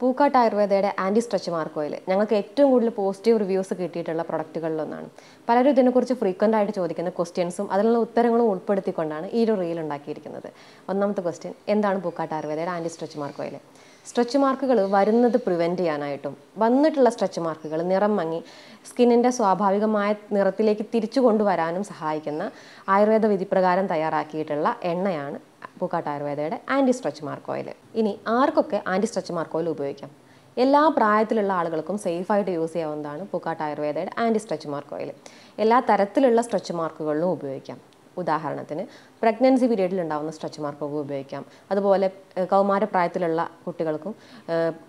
പൂക്കാട്ട് ആയുർവേദയുടെ anti stretch mark oil ഞങ്ങൾക്ക് ഏറ്റവും കൂടുതൽ പോസിറ്റീവ് റിവ്യൂസ് കിട്ടിയിട്ടുള്ള പ്രൊഡക്റ്റുകളിലൊന്നാണ് പലരും ഇതിനെക്കുറിച്ച് ഫ്രീക്വൻ്റ് ആയിട്ട് ചോദിക്കുന്ന ക്വസ്റ്റ്യൻസും അതിനുള്ള ഉത്തരങ്ങളും ഉൾപ്പെടുത്തിക്കൊണ്ടാണ് ഈ ഒരു റീൽ ഉണ്ടാക്കിയിരിക്കുന്നത് ഒന്നാമത്തെ ക്വസ്റ്റ്യൻ എന്താണ് പൂക്കാട്ട് ആയുർവേദയുടെ anti stretch mark oil stretch മാർക്കുകൾ വരുന്നത് പ്രിവെൻറ്റ് ചെയ്യാനായിട്ടും വന്നിട്ടുള്ള സ്ട്രെച്ച് മാർക്കുകൾ നിറം മങ്ങി സ്കിന്നിൻ്റെ സ്വാഭാവികമായ നിറത്തിലേക്ക് തിരിച്ചു കൊണ്ടുവരാനും സഹായിക്കുന്ന ആയുർവേദ വിധിപ്രകാരം തയ്യാറാക്കിയിട്ടുള്ള എണ്ണയാണ് പൂക്കാട്ട് ആയുർവേദയുടെ ആൻറ്റി സ്ട്രെച്ച് മാർക്ക് ഓയിൽ ഇനി ആർക്കൊക്കെ ആൻറ്റി സ്ട്രെച്ച് മാർക്ക് ഓയിൽ ഉപയോഗിക്കാം എല്ലാ പ്രായത്തിലുള്ള ആളുകൾക്കും സേഫായിട്ട് യൂസ് ചെയ്യാവുന്നതാണ് പൂക്കാട്ട് ആയുർവേദയുടെ ആൻറ്റി സ്ട്രെച്ച് മാർക്ക് ഓയിൽ എല്ലാ തരത്തിലുള്ള സ്ട്രെച്ച് മാർക്കുകളിലും ഉപയോഗിക്കാം ഉദാഹരണത്തിന് പ്രഗ്നൻസി പീരീഡിൽ ഉണ്ടാകുന്ന സ്ട്രെച്ച് മാർക്കൊക്കെ ഉപയോഗിക്കാം അതുപോലെ കൗമാരപ്രായത്തിലുള്ള കുട്ടികൾക്കും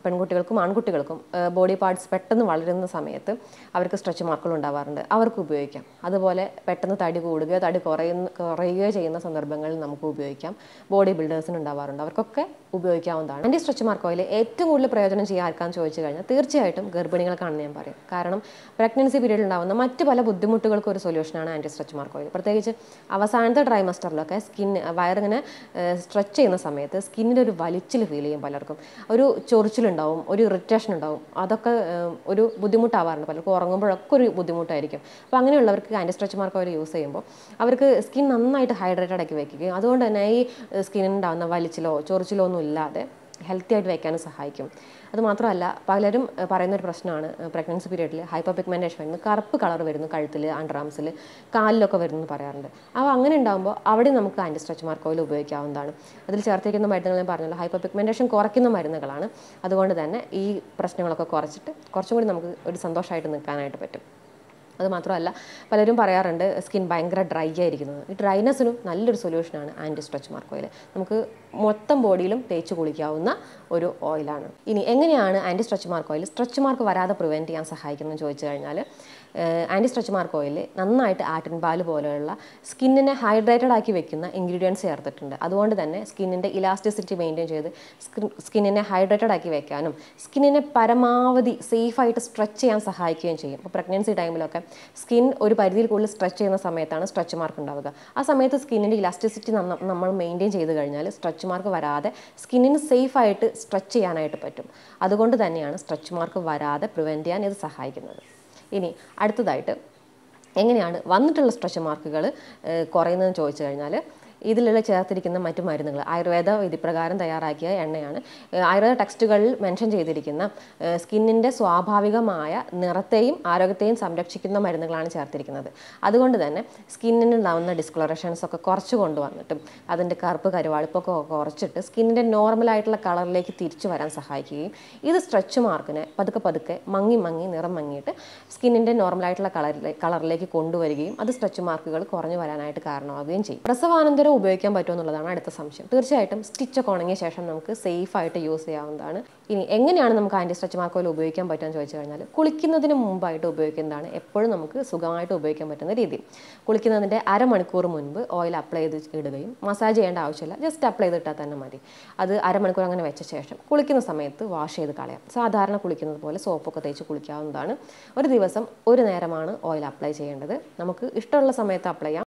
പെൺകുട്ടികൾക്കും ആൺകുട്ടികൾക്കും ബോഡി പാർട്സ് പെട്ടെന്ന് വളരുന്ന സമയത്ത് അവർക്ക് സ്ട്രെച്ച് മാർക്കുകൾ ഉണ്ടാവാറുണ്ട് അവർക്ക് ഉപയോഗിക്കാം അതുപോലെ പെട്ടെന്ന് തടി കൂടുകയോ തടി കുറയുന്ന കുറയുകയോ ചെയ്യുന്ന സന്ദർഭങ്ങളിൽ നമുക്ക് ഉപയോഗിക്കാം ബോഡി ബിൽഡേഴ്സിന് ഉണ്ടാവാറുണ്ട് അവർക്കൊക്കെ ഉപയോഗിക്കാവുന്നതാണ് എൻ്റെ സ്ട്രെച്ച് മാർക്ക് ഓയിൽ ഏറ്റവും കൂടുതൽ പ്രയോജനം ചെയ്യാൻ ആർക്കാന്ന് ചോദിച്ചു കഴിഞ്ഞാൽ തീർച്ചയായിട്ടും ഗർഭിണികൾക്കാണെന്ന് ഞാൻ പറയും കാരണം പ്രഗ്നൻസി പീരീഡിൽ ഉണ്ടാകുന്ന മറ്റ് പല ബുദ്ധിമുട്ടുകൾക്കും ഒരു സൊല്യൂഷനാണ് ആൻറ്റി സ്ട്രെച്ച് മാർക്ക് ഓയിൽ പ്രത്യേകിച്ച് അവസാനത്തെ ട്രൈമസ്റ്ററിൽ ദിവസങ്ങളിലൊക്കെ സ്കിൻ വയറിങ്ങനെ സ്ട്രെച്ച് ചെയ്യുന്ന സമയത്ത് സ്കിന്നിൻ്റെ ഒരു വലിച്ചിൽ ഫീൽ ചെയ്യും പലർക്കും ഒരു ചൊറിച്ചിലുണ്ടാവും ഒരു ഇറിറ്റേഷൻ ഉണ്ടാവും അതൊക്കെ ഒരു ബുദ്ധിമുട്ടാവാറുണ്ട് പലർക്കും ഉറങ്ങുമ്പോഴൊക്കെ ഒരു ബുദ്ധിമുട്ടായിരിക്കും അപ്പോൾ അങ്ങനെയുള്ളവർക്ക് ആൻറ്റി സ്ട്രെച്ച് മാർക്ക് അവർ യൂസ് ചെയ്യുമ്പോൾ അവർക്ക് സ്കിൻ നന്നായിട്ട് ഹൈഡ്രേറ്റഡ് ആക്കി വയ്ക്കുകയും അതുകൊണ്ട് തന്നെ ഈ ഉണ്ടാകുന്ന വലിച്ചിലോ ചൊറിച്ചിലോ ഒന്നും ഇല്ലാതെ ഹെൽത്തി ആയിട്ട് വയ്ക്കാനും സഹായിക്കും അത് മാത്രമല്ല പലരും പറയുന്ന ഒരു പ്രശ്നമാണ് പ്രഗ്നൻസി പീരീഡിൽ ഹൈപ്പർ പിഗ്മെൻറ്റേഷൻ വരുന്നു കറുപ്പ് കളർ വരുന്നു കഴുത്തിൽ അണ്ടർആംസിൽ കാലിലൊക്കെ വരുന്നു എന്ന് പറയാറുണ്ട് അപ്പോൾ അങ്ങനെ ഉണ്ടാകുമ്പോൾ അവിടെ നമുക്ക് ആൻറ്റി സ്ട്രെച്ച് മാർക്ക് ഓയിൽ ഉപയോഗിക്കാവുന്നതാണ് അതിൽ ചേർത്തിരിക്കുന്ന മരുന്നുകൾ ഞാൻ പറഞ്ഞല്ലോ ഹൈപ്പർ പിഗ്മെൻറ്റേഷൻ കുറയ്ക്കുന്ന മരുന്നുകളാണ് അതുകൊണ്ട് തന്നെ ഈ പ്രശ്നങ്ങളൊക്കെ കുറച്ചിട്ട് കുറച്ചും കൂടി നമുക്ക് ഒരു സന്തോഷമായിട്ട് നിൽക്കാനായിട്ട് പറ്റും അത് മാത്രമല്ല പലരും പറയാറുണ്ട് സ്കിൻ ഭയങ്കര ഡ്രൈ ആയിരിക്കുന്നത് ഈ ഡ്രൈനെസ്സിനും നല്ലൊരു സൊല്യൂഷനാണ് ആൻറ്റി സ്ട്രെച്ച് മാർക്ക് ഓയിൽ നമുക്ക് മൊത്തം ബോഡിയിലും തേച്ച് കുളിക്കാവുന്ന ഒരു ഓയിലാണ് ഇനി എങ്ങനെയാണ് anti stretch mark oil stretch mark വരാതെ പ്രിവെൻറ്റ് ചെയ്യാൻ സഹായിക്കുന്നതെന്ന് ചോദിച്ചു കഴിഞ്ഞാൽ ആൻറ്റി സ്ട്രെച്ച് മാർക്ക് ഓയിൽ നന്നായിട്ട് ആട്ടിൻ പാൽ പോലെയുള്ള സ്കിന്നിനെ ഹൈഡ്രേറ്റഡ് ആക്കി വെക്കുന്ന ഇൻഗ്രീഡിയൻസ് ചേർത്തിട്ടുണ്ട് അതുകൊണ്ട് തന്നെ സ്കിന്നിൻ്റെ ഇലാസ്റ്റിസിറ്റി മെയിൻറ്റെയിൻ ചെയ്ത് സ്കിന്നിനെ ഹൈഡ്രേറ്റഡ് ആക്കി വെക്കാനും സ്കിന്നിനെ പരമാവധി സേഫായിട്ട് സ്ട്രെച്ച് ചെയ്യാൻ സഹായിക്കുകയും ചെയ്യും ഇപ്പോൾ പ്രഗ്നൻസി ടൈമിലൊക്കെ സ്കിൻ ഒരു പരിധിയിൽ കൂടുതൽ സ്ട്രെച്ച് ചെയ്യുന്ന സമയത്താണ് സ്ട്രെച്ച് മാർക്ക് ഉണ്ടാവുക ആ സമയത്ത് സ്കിന്നിൻ്റെ ഇലാസ്റ്റിസിറ്റി നമ്മൾ മെയിൻറ്റെയിൻ ചെയ്ത് കഴിഞ്ഞാൽ സ്ട്രെച്ച് മാർക്ക് വരാതെ സ്കിന്നിന് സേഫായിട്ട് സ്ട്രെച്ച് ചെയ്യാനായിട്ട് പറ്റും അതുകൊണ്ട് തന്നെയാണ് സ്ട്രെച്ച് മാർക്ക് വരാതെ പ്രിവെൻറ്റ് ചെയ്യാൻ ഇത് സഹായിക്കുന്നത് ഇനി അടുത്തതായിട്ട് എങ്ങനെയാണ് വന്നിട്ടുള്ള സ്ട്രെച്ച് മാർക്കുകൾ കുറയുന്നതെന്ന് ചോദിച്ചു കഴിഞ്ഞാൽ ഇതിലുള്ള ചേർത്തിരിക്കുന്ന മറ്റു മരുന്നുകൾ ആയുർവേദ വിധിപ്രകാരം തയ്യാറാക്കിയ എണ്ണയാണ് ആയുർവേദ ടെക്സ്റ്റുകളിൽ മെൻഷൻ ചെയ്തിരിക്കുന്ന സ്കിന്നിൻ്റെ സ്വാഭാവികമായ നിറത്തെയും ആരോഗ്യത്തെയും സംരക്ഷിക്കുന്ന മരുന്നുകളാണ് ചേർത്തിരിക്കുന്നത് അതുകൊണ്ട് തന്നെ സ്കിന്നിനുണ്ടാവുന്ന ഡിസ്കളറേഷൻസ് ഒക്കെ കുറച്ച് കൊണ്ടുവന്നിട്ടും അതിൻ്റെ കറുപ്പ് കരുവാളിപ്പൊക്കെ കുറച്ചിട്ട് സ്കിന്നിൻ്റെ നോർമലായിട്ടുള്ള കളറിലേക്ക് തിരിച്ചു വരാൻ സഹായിക്കുകയും ഇത് സ്ട്രെച്ച് മാർക്കിനെ പതുക്കെ പതുക്കെ മങ്ങി മങ്ങി നിറം മങ്ങിയിട്ട് സ്കിന്നിൻ്റെ നോർമലായിട്ടുള്ള കളറിലേക്ക് കൊണ്ടുവരികയും അത് സ്ട്രെച്ച് മാർക്കുകൾ കുറഞ്ഞു വരാനായിട്ട് കാരണമാവുകയും ചെയ്യും പ്രസവാനന്തര എത്ര ഉപയോഗിക്കാൻ പറ്റുമെന്നുള്ളതാണ് അടുത്ത സംശയം തീർച്ചയായിട്ടും സ്റ്റിച്ചൊക്കെ ഉണങ്ങിയ ശേഷം നമുക്ക് സേഫ് ആയിട്ട് യൂസ് ചെയ്യാവുന്നതാണ് ഇനി എങ്ങനെയാണ് നമുക്ക് ആൻറ്റി സ്ട്രെച്ച് ഓയിൽ ഉപയോഗിക്കാൻ പറ്റുമെന്ന് ചോദിച്ചു കഴിഞ്ഞാൽ കുളിക്കുന്നതിന് മുമ്പായിട്ട് ഉപയോഗിക്കുന്നതാണ് എപ്പോഴും നമുക്ക് സുഖമായിട്ട് ഉപയോഗിക്കാൻ പറ്റുന്ന രീതി കുളിക്കുന്നതിൻ്റെ അരമണിക്കൂർ മുൻപ് ഓയിൽ അപ്ലൈ ചെയ്ത് ഇടുകയും മസാജ് ചെയ്യേണ്ട ആവശ്യമില്ല ജസ്റ്റ് അപ്ലൈ ചെയ്തിട്ടാൽ തന്നെ മതി അത് അരമണിക്കൂർ അങ്ങനെ വെച്ച ശേഷം കുളിക്കുന്ന സമയത്ത് വാഷ് ചെയ്ത് കളയാം സാധാരണ കുളിക്കുന്നത് പോലെ സോപ്പൊക്കെ തേച്ച് കുളിക്കാവുന്നതാണ് ഒരു ദിവസം ഒരു നേരമാണ് ഓയിൽ അപ്ലൈ ചെയ്യേണ്ടത് നമുക്ക് ഇഷ്ടമുള്ള സമയത്ത് അപ്ലൈ ചെയ്യാം